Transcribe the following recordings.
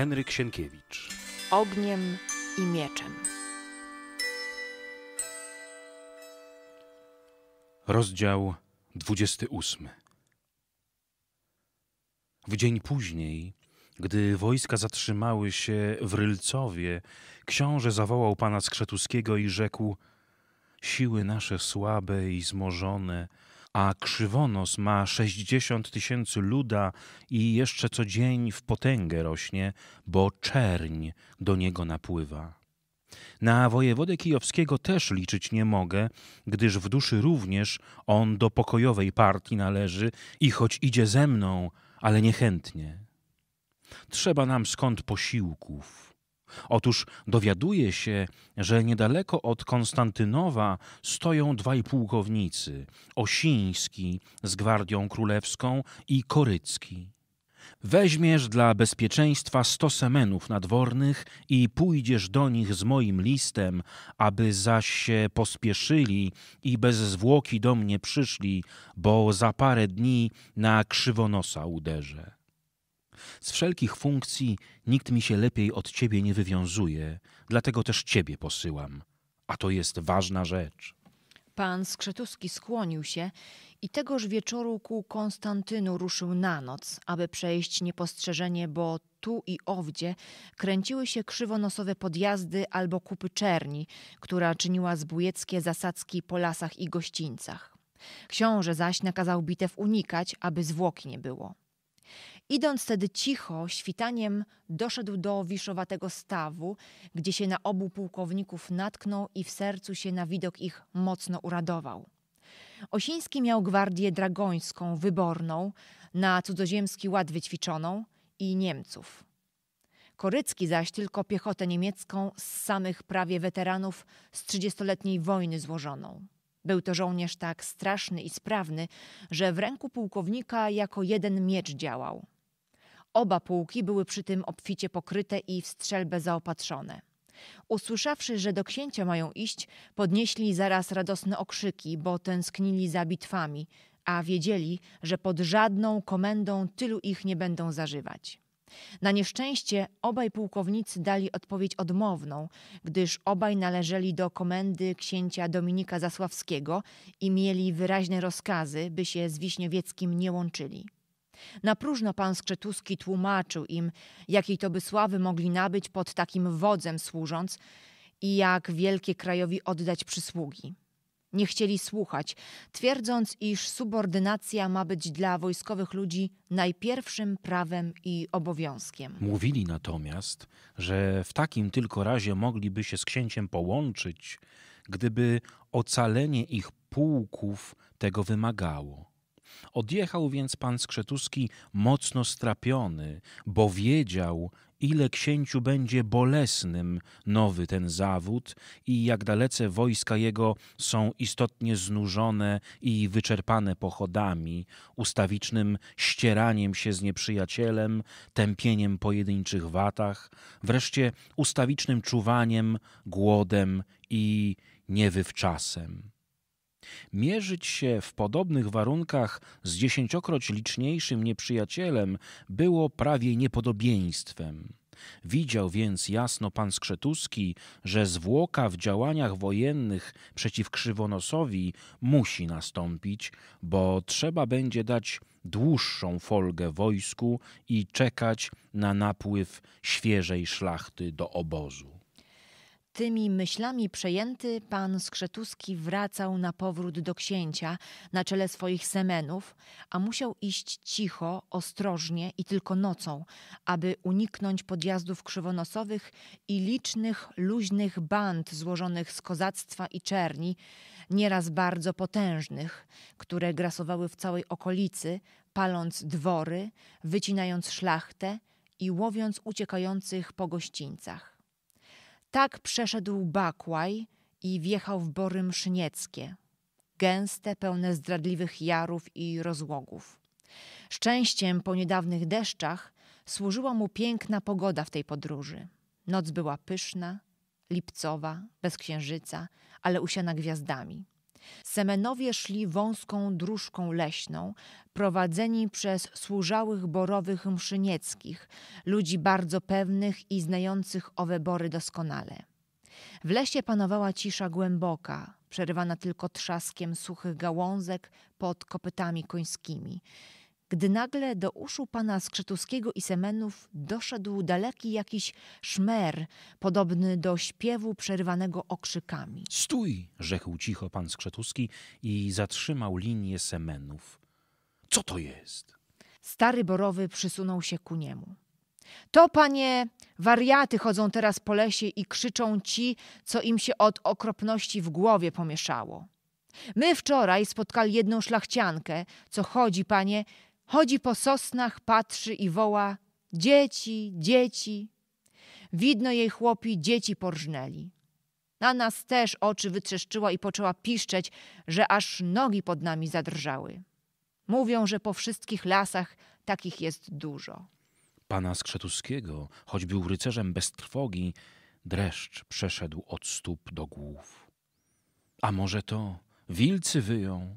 Henryk Sienkiewicz. Ogniem i mieczem. Rozdział 28. W dzień później, gdy wojska zatrzymały się w Rylcowie, książę zawołał pana Skrzetuskiego i rzekł: Siły nasze słabe i zmożone a Krzywonos ma 60 tysięcy luda i jeszcze co dzień w potęgę rośnie, bo czerń do niego napływa. Na wojewodę kijowskiego też liczyć nie mogę, gdyż w duszy również on do pokojowej partii należy i choć idzie ze mną, ale niechętnie. Trzeba nam skąd posiłków Otóż dowiaduje się, że niedaleko od Konstantynowa stoją dwaj pułkownicy Osiński z Gwardią Królewską i Korycki. Weźmiesz dla bezpieczeństwa sto semenów nadwornych i pójdziesz do nich z moim listem, aby zaś się pospieszyli i bez zwłoki do mnie przyszli, bo za parę dni na krzywonosa uderzę. Z wszelkich funkcji nikt mi się lepiej od ciebie nie wywiązuje, dlatego też ciebie posyłam. A to jest ważna rzecz. Pan Skrzetuski skłonił się i tegoż wieczoru ku Konstantynu ruszył na noc, aby przejść niepostrzeżenie, bo tu i owdzie kręciły się krzywonosowe podjazdy albo kupy czerni, która czyniła zbójeckie zasadzki po lasach i gościńcach. Książę zaś nakazał bitew unikać, aby zwłoki nie było. Idąc tedy cicho, świtaniem doszedł do wiszowatego stawu, gdzie się na obu pułkowników natknął i w sercu się na widok ich mocno uradował. Osiński miał gwardię dragońską, wyborną, na cudzoziemski ład wyćwiczoną i Niemców. Korycki zaś tylko piechotę niemiecką z samych prawie weteranów z trzydziestoletniej wojny złożoną. Był to żołnierz tak straszny i sprawny, że w ręku pułkownika jako jeden miecz działał. Oba pułki były przy tym obficie pokryte i w strzelbę zaopatrzone. Usłyszawszy, że do księcia mają iść, podnieśli zaraz radosne okrzyki, bo tęsknili za bitwami, a wiedzieli, że pod żadną komendą tylu ich nie będą zażywać. Na nieszczęście obaj pułkownicy dali odpowiedź odmowną, gdyż obaj należeli do komendy księcia Dominika Zasławskiego i mieli wyraźne rozkazy, by się z Wiśniowieckim nie łączyli. Na próżno pan Skrzetuski tłumaczył im, jakiej to by sławy mogli nabyć pod takim wodzem służąc i jak wielkie krajowi oddać przysługi. Nie chcieli słuchać, twierdząc, iż subordynacja ma być dla wojskowych ludzi najpierwszym prawem i obowiązkiem. Mówili natomiast, że w takim tylko razie mogliby się z księciem połączyć, gdyby ocalenie ich pułków tego wymagało. Odjechał więc pan Skrzetuski mocno strapiony, bo wiedział, ile księciu będzie bolesnym nowy ten zawód i jak dalece wojska jego są istotnie znużone i wyczerpane pochodami, ustawicznym ścieraniem się z nieprzyjacielem, tępieniem pojedynczych watach, wreszcie ustawicznym czuwaniem, głodem i niewywczasem. Mierzyć się w podobnych warunkach z dziesięciokroć liczniejszym nieprzyjacielem było prawie niepodobieństwem. Widział więc jasno pan Skrzetuski, że zwłoka w działaniach wojennych przeciw Krzywonosowi musi nastąpić, bo trzeba będzie dać dłuższą folgę wojsku i czekać na napływ świeżej szlachty do obozu. Tymi myślami przejęty pan Skrzetuski wracał na powrót do księcia na czele swoich semenów, a musiał iść cicho, ostrożnie i tylko nocą, aby uniknąć podjazdów krzywonosowych i licznych, luźnych band złożonych z kozactwa i czerni, nieraz bardzo potężnych, które grasowały w całej okolicy, paląc dwory, wycinając szlachtę i łowiąc uciekających po gościńcach. Tak przeszedł Bakłaj i wjechał w bory mszynieckie, gęste, pełne zdradliwych jarów i rozłogów. Szczęściem po niedawnych deszczach służyła mu piękna pogoda w tej podróży. Noc była pyszna, lipcowa, bez księżyca, ale usiana gwiazdami. Semenowie szli wąską dróżką leśną, prowadzeni przez służałych borowych mszynieckich, ludzi bardzo pewnych i znających owe bory doskonale. W lesie panowała cisza głęboka, przerywana tylko trzaskiem suchych gałązek pod kopytami końskimi gdy nagle do uszu pana Skrzetuskiego i Semenów doszedł daleki jakiś szmer, podobny do śpiewu przerywanego okrzykami. Stój! rzekł cicho pan Skrzetuski i zatrzymał linię Semenów. Co to jest? Stary Borowy przysunął się ku niemu. To, panie, wariaty chodzą teraz po lesie i krzyczą ci, co im się od okropności w głowie pomieszało. My wczoraj spotkali jedną szlachciankę, co chodzi, panie, Chodzi po sosnach, patrzy i woła: Dzieci, dzieci. Widno jej chłopi dzieci porżnęli. Na nas też oczy wytrzeszczyła i poczęła piszczeć, że aż nogi pod nami zadrżały. Mówią, że po wszystkich lasach takich jest dużo. Pana Skrzetuskiego, choć był rycerzem bez trwogi, dreszcz przeszedł od stóp do głów. A może to wilcy wyją?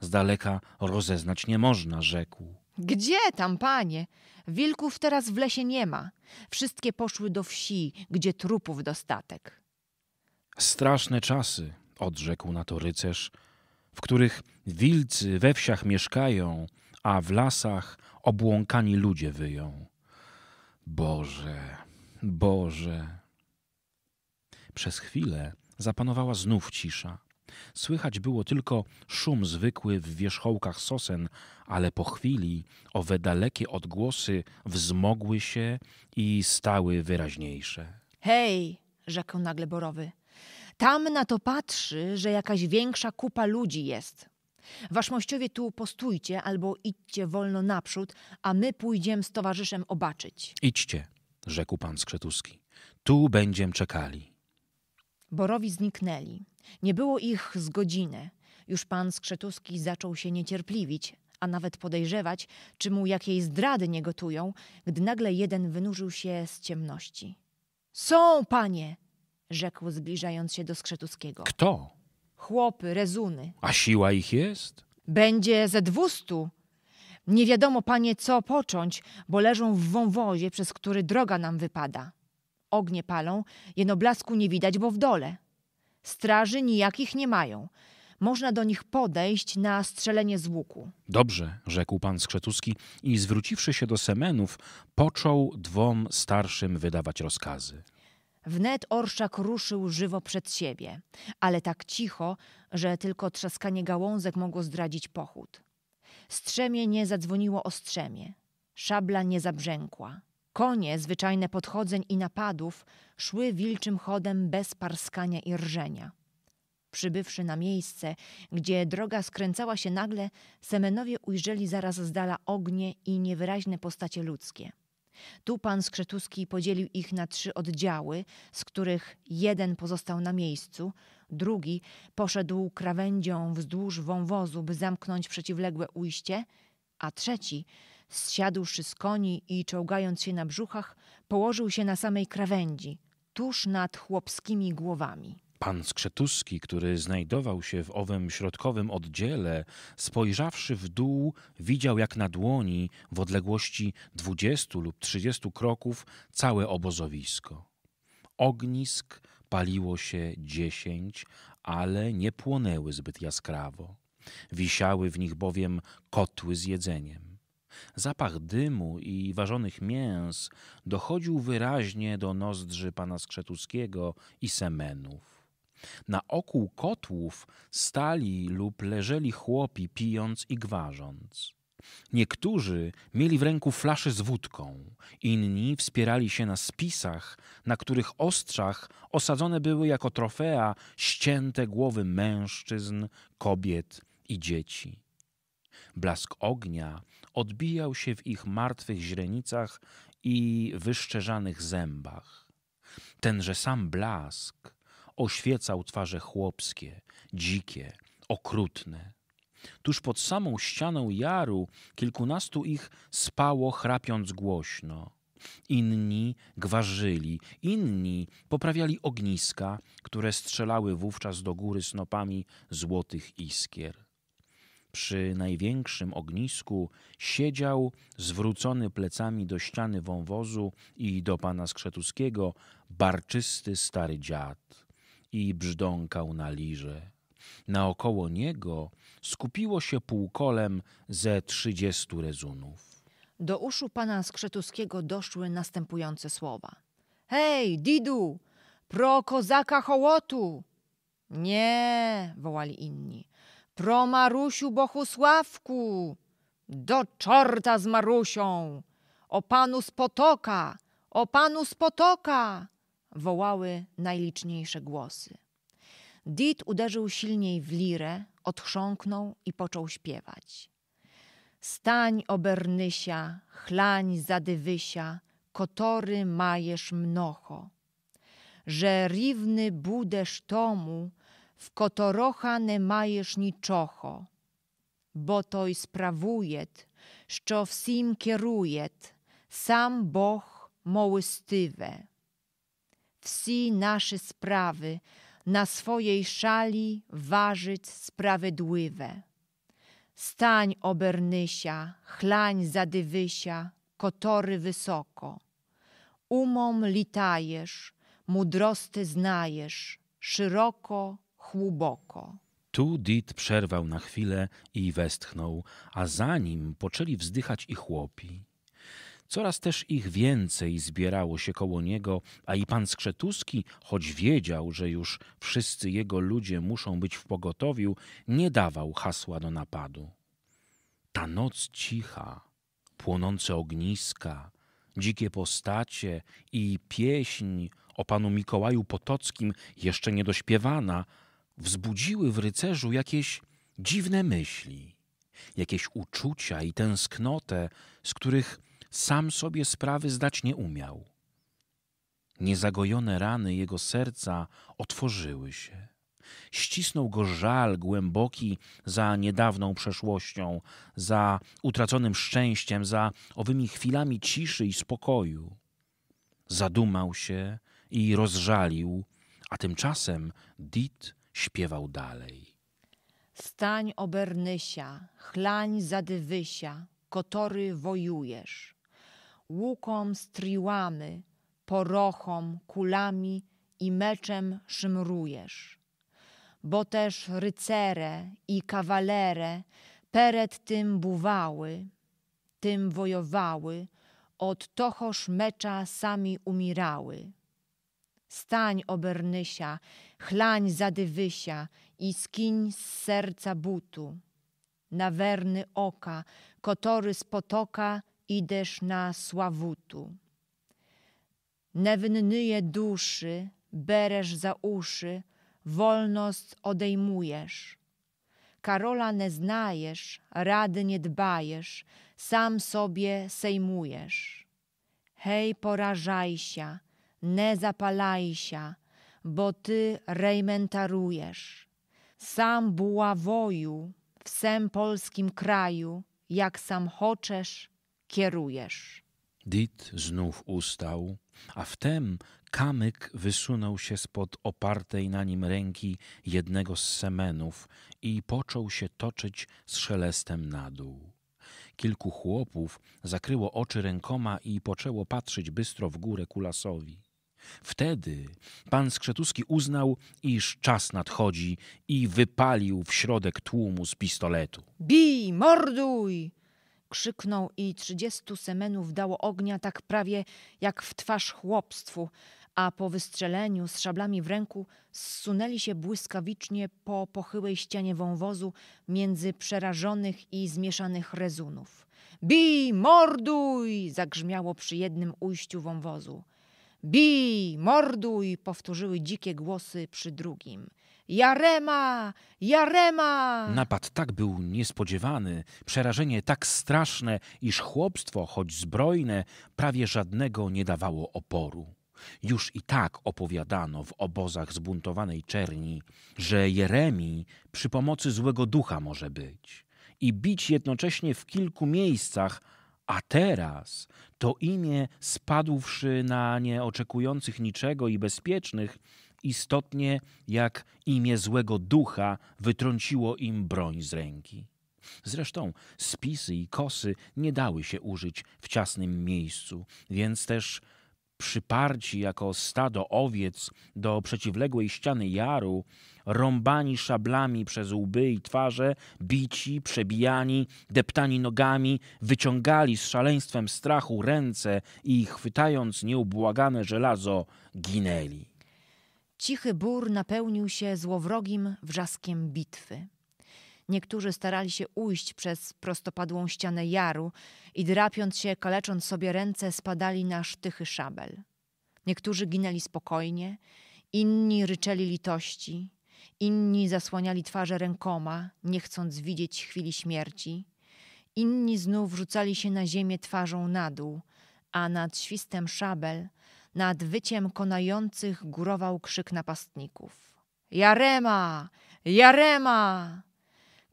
z daleka rozeznać nie można, rzekł. Gdzie tam, panie? Wilków teraz w lesie nie ma. Wszystkie poszły do wsi, gdzie trupów dostatek. Straszne czasy, odrzekł na to rycerz, w których wilcy we wsiach mieszkają, a w lasach obłąkani ludzie wyją. Boże, Boże. Przez chwilę zapanowała znów cisza. Słychać było tylko szum zwykły w wierzchołkach sosen, ale po chwili owe dalekie odgłosy wzmogły się i stały wyraźniejsze. Hej, rzekł nagle Borowy. Tam na to patrzy, że jakaś większa kupa ludzi jest. Waszmościowie tu postójcie albo idźcie wolno naprzód, a my pójdziemy z towarzyszem obaczyć. Idźcie, rzekł pan Skrzetuski. Tu będziemy czekali. Borowi zniknęli. Nie było ich z godziny. Już pan Skrzetuski zaczął się niecierpliwić, a nawet podejrzewać, czy mu jakiej zdrady nie gotują, gdy nagle jeden wynurzył się z ciemności. Są, panie! rzekł, zbliżając się do Skrzetuskiego. Kto? Chłopy, rezuny. A siła ich jest? Będzie ze dwustu. Nie wiadomo, panie, co począć, bo leżą w wąwozie, przez który droga nam wypada. Ognie palą, jeno blasku nie widać, bo w dole. Straży nijakich nie mają. Można do nich podejść na strzelenie z łuku. Dobrze, rzekł pan Skrzetuski i zwróciwszy się do Semenów, począł dwom starszym wydawać rozkazy. Wnet orszak ruszył żywo przed siebie, ale tak cicho, że tylko trzaskanie gałązek mogło zdradzić pochód. Strzemie nie zadzwoniło o szabla nie zabrzękła. Konie, zwyczajne podchodzeń i napadów, szły wilczym chodem bez parskania i rżenia. Przybywszy na miejsce, gdzie droga skręcała się nagle, Semenowie ujrzeli zaraz z dala ognie i niewyraźne postacie ludzkie. Tu pan Skrzetuski podzielił ich na trzy oddziały, z których jeden pozostał na miejscu, drugi poszedł krawędzią wzdłuż wąwozu, by zamknąć przeciwległe ujście, a trzeci Zsiadłszy z koni i czołgając się na brzuchach, położył się na samej krawędzi, tuż nad chłopskimi głowami. Pan Skrzetuski, który znajdował się w owym środkowym oddziele, spojrzawszy w dół, widział jak na dłoni w odległości dwudziestu lub trzydziestu kroków całe obozowisko. Ognisk paliło się dziesięć, ale nie płonęły zbyt jaskrawo. Wisiały w nich bowiem kotły z jedzeniem. Zapach dymu i ważonych mięs dochodził wyraźnie do nozdrzy pana Skrzetuskiego i Semenów. Na okół kotłów stali lub leżeli chłopi, pijąc i gwarząc. Niektórzy mieli w ręku flasze z wódką, inni wspierali się na spisach, na których ostrzach osadzone były jako trofea ścięte głowy mężczyzn, kobiet i dzieci. Blask ognia odbijał się w ich martwych źrenicach i wyszczerzanych zębach. Tenże sam blask oświecał twarze chłopskie, dzikie, okrutne. Tuż pod samą ścianą jaru kilkunastu ich spało, chrapiąc głośno. Inni gwarzyli, inni poprawiali ogniska, które strzelały wówczas do góry snopami złotych iskier przy największym ognisku siedział zwrócony plecami do ściany wąwozu i do pana Skrzetuskiego barczysty stary dziad i brzdąkał na lirze. Naokoło niego skupiło się półkolem ze trzydziestu rezunów. Do uszu pana Skrzetuskiego doszły następujące słowa. Hej, Didu! Pro kozaka hołotu! Nie! wołali inni. Pro Marusiu Bohusławku, do czorta z Marusią, o panu z potoka, o panu z potoka, wołały najliczniejsze głosy. Dit uderzył silniej w lirę, odchrząknął i począł śpiewać. Stań, obernysia, chlań, zadywysia, kotory majesz mnocho. Że riwny budesz tomu, w kotorocha nie majesz niczocho, bo toj sprawujet, szczo всім керуєт, sam Boch mołystywe. Wsi nasze sprawy na swojej szali ważyć sprawiedliwe. Stań obernysia, chlań zadywysia, kotory wysoko. Umom litajesz, mudrosty znajesz, szeroko tu Dit przerwał na chwilę i westchnął, a za nim poczęli wzdychać i chłopi. Coraz też ich więcej zbierało się koło niego, a i pan Skrzetuski, choć wiedział, że już wszyscy jego ludzie muszą być w pogotowiu, nie dawał hasła do napadu. Ta noc cicha, płonące ogniska, dzikie postacie i pieśń o panu Mikołaju Potockim jeszcze niedośpiewana – wzbudziły w rycerzu jakieś dziwne myśli, jakieś uczucia i tęsknotę, z których sam sobie sprawy zdać nie umiał. Niezagojone rany jego serca otworzyły się. Ścisnął go żal głęboki za niedawną przeszłością, za utraconym szczęściem, za owymi chwilami ciszy i spokoju. Zadumał się i rozżalił, a tymczasem Dit śpiewał dalej. Stań obernysia, chlań zadywysia, kotory wojujesz. Łukom striłamy, porochom, kulami i meczem szymrujesz. Bo też rycerę i kawalerę peret tym buwały, tym wojowały, od tochoż mecza sami umirały. Stań, Obernysia, chlań zadywysia i skiń z serca butu. Na werny oka, kotory z potoka, idesz na sławutu. Newynnyje duszy, beresz za uszy, wolność odejmujesz. Karola nie znajesz, rady nie dbajesz, sam sobie sejmujesz. Hej, porażaj się, ne zapalaj się, bo ty rejmentarujesz. Sam buławoju sem polskim kraju, jak sam choczesz, kierujesz. Dit znów ustał, a wtem kamyk wysunął się spod opartej na nim ręki jednego z semenów i począł się toczyć z szelestem na dół. Kilku chłopów zakryło oczy rękoma i poczęło patrzeć bystro w górę kulasowi. Wtedy pan Skrzetuski uznał, iż czas nadchodzi i wypalił w środek tłumu z pistoletu. Bij, morduj! Krzyknął i trzydziestu semenów dało ognia tak prawie jak w twarz chłopstwu, a po wystrzeleniu z szablami w ręku zsunęli się błyskawicznie po pochyłej ścianie wąwozu między przerażonych i zmieszanych rezunów. Bij, morduj! zagrzmiało przy jednym ujściu wąwozu. Bij, morduj! powtórzyły dzikie głosy przy drugim. Jarema! Jarema! Napad tak był niespodziewany, przerażenie tak straszne, iż chłopstwo, choć zbrojne, prawie żadnego nie dawało oporu. Już i tak opowiadano w obozach zbuntowanej czerni, że Jeremi przy pomocy złego ducha może być i bić jednocześnie w kilku miejscach a teraz to imię, spadłszy na nieoczekujących niczego i bezpiecznych, istotnie jak imię złego ducha wytrąciło im broń z ręki. Zresztą spisy i kosy nie dały się użyć w ciasnym miejscu, więc też przyparci jako stado owiec do przeciwległej ściany jaru, rąbani szablami przez łby i twarze, bici, przebijani, deptani nogami, wyciągali z szaleństwem strachu ręce i chwytając nieubłagane żelazo, ginęli. Cichy bór napełnił się złowrogim wrzaskiem bitwy. Niektórzy starali się ujść przez prostopadłą ścianę jaru i drapiąc się, kalecząc sobie ręce, spadali na sztychy szabel. Niektórzy ginęli spokojnie, inni ryczeli litości, inni zasłaniali twarze rękoma, nie chcąc widzieć chwili śmierci. Inni znów rzucali się na ziemię twarzą na dół, a nad świstem szabel, nad wyciem konających górował krzyk napastników. Jarema! Jarema!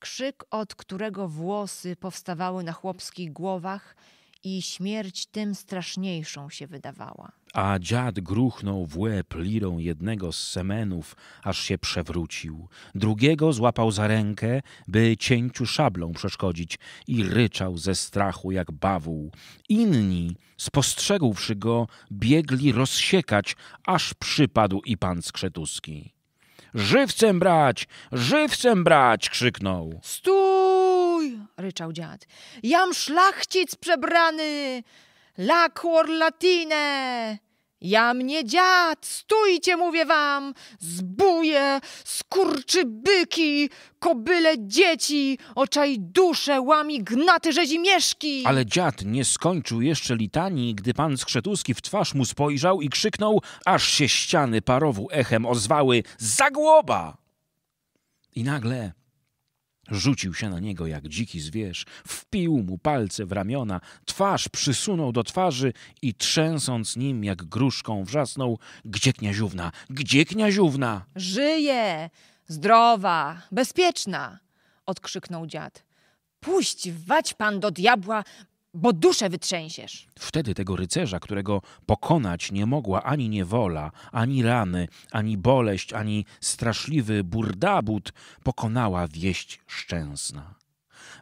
krzyk, od którego włosy powstawały na chłopskich głowach i śmierć tym straszniejszą się wydawała. A dziad gruchnął w łeb lirą jednego z semenów, aż się przewrócił. Drugiego złapał za rękę, by cięciu szablą przeszkodzić i ryczał ze strachu jak bawuł. Inni, spostrzegłszy go, biegli rozsiekać, aż przypadł i pan Skrzetuski. Żywcem brać! Żywcem brać! krzyknął. Stój! ryczał dziad. Jam szlachcic przebrany! Lakor latine! Ja mnie dziad, stójcie, mówię wam, zbuje, skurczy byki, kobyle dzieci, oczaj dusze, łami gnaty rzezimieszki. Ale dziad nie skończył jeszcze litanii, gdy pan Skrzetuski w twarz mu spojrzał i krzyknął, aż się ściany parowu echem ozwały, zagłoba! I nagle Rzucił się na niego jak dziki zwierz, wpił mu palce w ramiona, twarz przysunął do twarzy i trzęsąc nim jak gruszką wrzasnął: Gdzie kniaziówna? Gdzie kniaziówna? Żyje! Zdrowa, bezpieczna! odkrzyknął dziad. Puść wać pan do diabła bo duszę wytrzęsiesz. Wtedy tego rycerza, którego pokonać nie mogła ani niewola, ani rany, ani boleść, ani straszliwy burdabut, pokonała wieść szczęsna.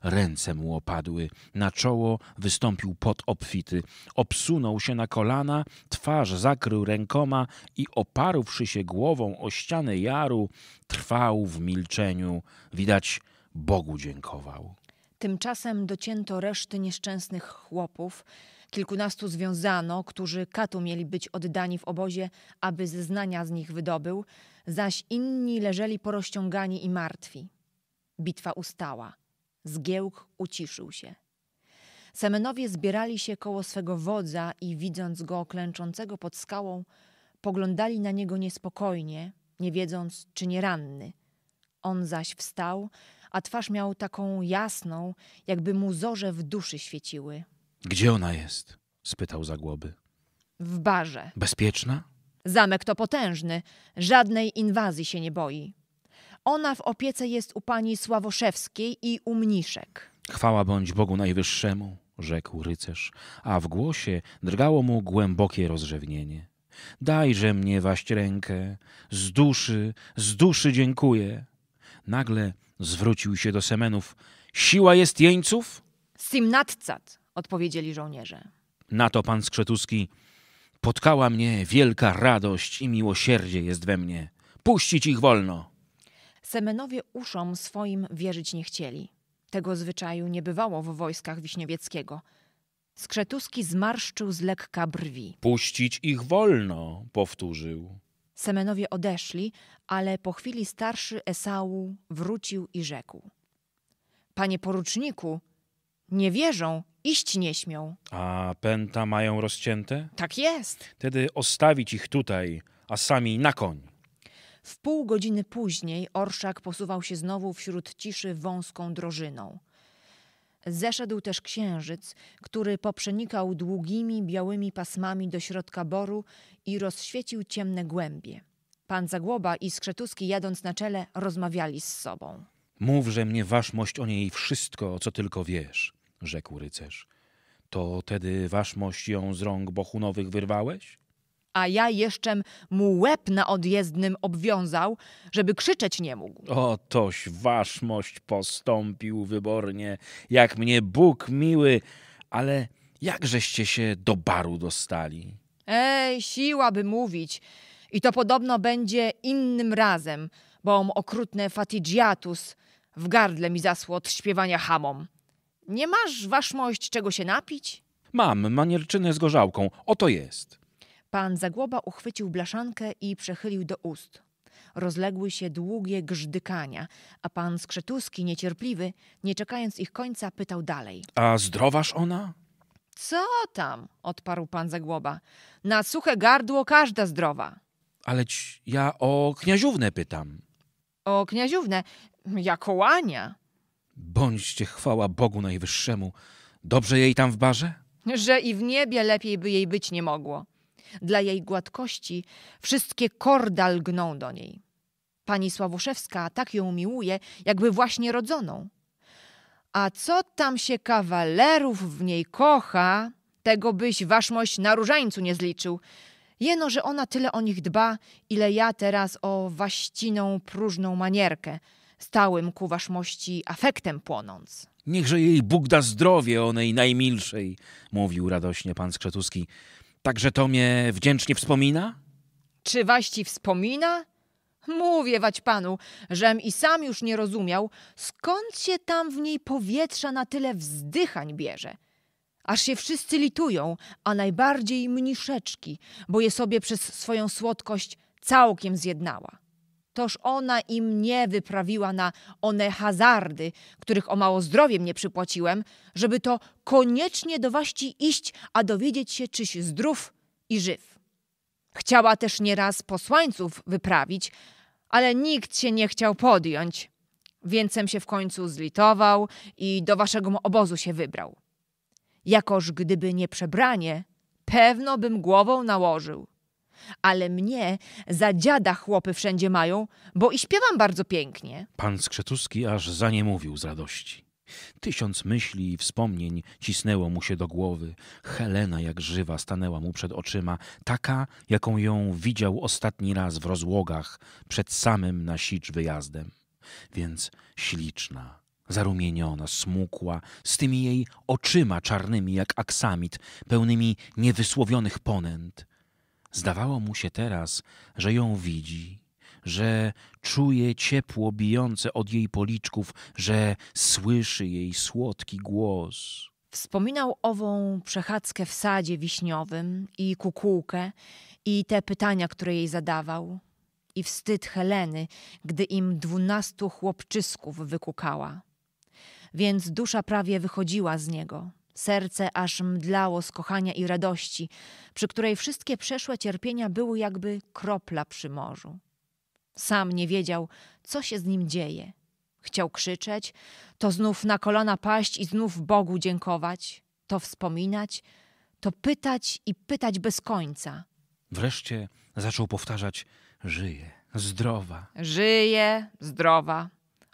Ręce mu opadły, na czoło wystąpił pot obfity, obsunął się na kolana, twarz zakrył rękoma i oparłszy się głową o ścianę jaru, trwał w milczeniu, widać Bogu dziękował. Tymczasem docięto reszty nieszczęsnych chłopów. Kilkunastu związano, którzy katu mieli być oddani w obozie, aby zeznania z nich wydobył, zaś inni leżeli porozciągani i martwi. Bitwa ustała. Zgiełk uciszył się. Semenowie zbierali się koło swego wodza i widząc go klęczącego pod skałą, poglądali na niego niespokojnie, nie wiedząc, czy nie ranny. On zaś wstał, a twarz miał taką jasną, jakby mu zorze w duszy świeciły. Gdzie ona jest? spytał Zagłoby. W barze. Bezpieczna? Zamek to potężny, żadnej inwazji się nie boi. Ona w opiece jest u pani Sławoszewskiej i u mniszek. Chwała bądź Bogu Najwyższemu, rzekł rycerz, a w głosie drgało mu głębokie rozrzewnienie. Dajże mnie waść rękę, z duszy, z duszy dziękuję. Nagle Zwrócił się do Semenów. Siła jest jeńców? Simnatcat, odpowiedzieli żołnierze. Na to pan Skrzetuski. Potkała mnie wielka radość i miłosierdzie jest we mnie. Puścić ich wolno. Semenowie uszom swoim wierzyć nie chcieli. Tego zwyczaju nie bywało w wojskach Wiśniewieckiego. Skrzetuski zmarszczył z lekka brwi. Puścić ich wolno, powtórzył. Semenowie odeszli, ale po chwili starszy Esau wrócił i rzekł: Panie poruczniku, nie wierzą, iść nie śmią. A pęta mają rozcięte? Tak jest. Tedy ostawić ich tutaj, a sami na koń. W pół godziny później orszak posuwał się znowu wśród ciszy wąską drożyną. Zeszedł też księżyc, który poprzenikał długimi, białymi pasmami do środka boru i rozświecił ciemne głębie. Pan Zagłoba i Skrzetuski jadąc na czele rozmawiali z sobą. Mówże mnie waszmość o niej wszystko, co tylko wiesz, rzekł rycerz. To tedy waszmość ją z rąk bohunowych wyrwałeś? a ja jeszcze mu łeb na odjezdnym obwiązał, żeby krzyczeć nie mógł. Otoś waszmość postąpił wybornie, jak mnie Bóg miły, ale jakżeście się do baru dostali? Ej, siła by mówić. I to podobno będzie innym razem, bo okrutne fatigiatus w gardle mi zasło od śpiewania hamom. Nie masz, waszmość, czego się napić? Mam manierczynę z gorzałką, oto jest. Pan Zagłoba uchwycił blaszankę i przechylił do ust. Rozległy się długie grzdykania, a pan Skrzetuski, niecierpliwy, nie czekając ich końca, pytał dalej. A zdroważ ona? Co tam? odparł pan Zagłoba. Na suche gardło każda zdrowa. Aleć ja o kniaziównę pytam. O kniaziównę? Jako łania. Bądźcie chwała Bogu Najwyższemu. Dobrze jej tam w barze? Że i w niebie lepiej by jej być nie mogło. Dla jej gładkości wszystkie korda lgną do niej. Pani Sławuszewska tak ją miłuje, jakby właśnie rodzoną. A co tam się kawalerów w niej kocha, tego byś waszmość na różańcu nie zliczył. Jeno, że ona tyle o nich dba, ile ja teraz o waściną, próżną manierkę, stałym ku waszmości afektem płonąc. Niechże jej Bóg da zdrowie onej najmilszej, mówił radośnie pan Skrzetuski. Także to mnie wdzięcznie wspomina? Czy waś ci wspomina? Mówię wać panu, żem i sam już nie rozumiał, skąd się tam w niej powietrza na tyle wzdychań bierze. Aż się wszyscy litują, a najbardziej mniszeczki, bo je sobie przez swoją słodkość całkiem zjednała. Toż ona im nie wyprawiła na one hazardy, których o mało zdrowiem nie przypłaciłem, żeby to koniecznie do waści iść, a dowiedzieć się, czyś zdrów i żyw. Chciała też nieraz posłańców wyprawić, ale nikt się nie chciał podjąć, więcem się w końcu zlitował i do waszego obozu się wybrał. Jakoż gdyby nie przebranie, pewno bym głową nałożył. Ale mnie za dziada chłopy wszędzie mają, bo i śpiewam bardzo pięknie. Pan Skrzetuski aż za nie mówił z radości. Tysiąc myśli i wspomnień cisnęło mu się do głowy. Helena jak żywa stanęła mu przed oczyma, taka, jaką ją widział ostatni raz w rozłogach przed samym na sicz wyjazdem. Więc śliczna, zarumieniona, smukła, z tymi jej oczyma czarnymi jak aksamit, pełnymi niewysłowionych ponęt. Zdawało mu się teraz, że ją widzi, że czuje ciepło bijące od jej policzków, że słyszy jej słodki głos. Wspominał ową przechadzkę w sadzie wiśniowym i kukułkę i te pytania, które jej zadawał, i wstyd Heleny, gdy im dwunastu chłopczysków wykukała. Więc dusza prawie wychodziła z niego. Serce aż mdlało z kochania i radości, przy której wszystkie przeszłe cierpienia były jakby kropla przy morzu. Sam nie wiedział, co się z nim dzieje. Chciał krzyczeć, to znów na kolana paść i znów Bogu dziękować, to wspominać, to pytać i pytać bez końca. Wreszcie zaczął powtarzać: Żyje, zdrowa. Żyje, zdrowa,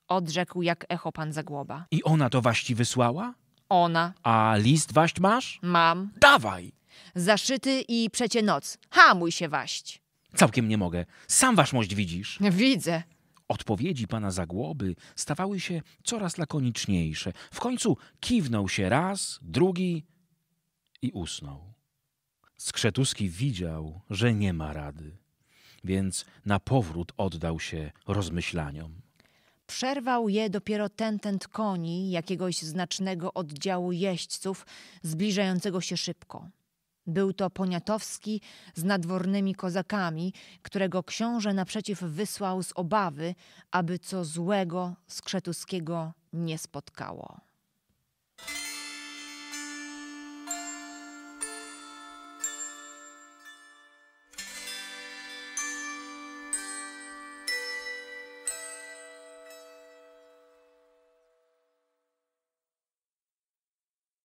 odrzekł jak echo pan Zagłoba. I ona to właśnie wysłała? Ona. A list waść masz? Mam. Dawaj! Zaszyty i przecie noc. Hamuj się waść. Całkiem nie mogę. Sam mość widzisz. Widzę. Odpowiedzi pana Zagłoby stawały się coraz lakoniczniejsze. W końcu kiwnął się raz, drugi i usnął. Skrzetuski widział, że nie ma rady, więc na powrót oddał się rozmyślaniom. Przerwał je dopiero tętent koni jakiegoś znacznego oddziału jeźdźców zbliżającego się szybko. Był to Poniatowski z nadwornymi kozakami, którego książę naprzeciw wysłał z obawy, aby co złego Skrzetuskiego nie spotkało.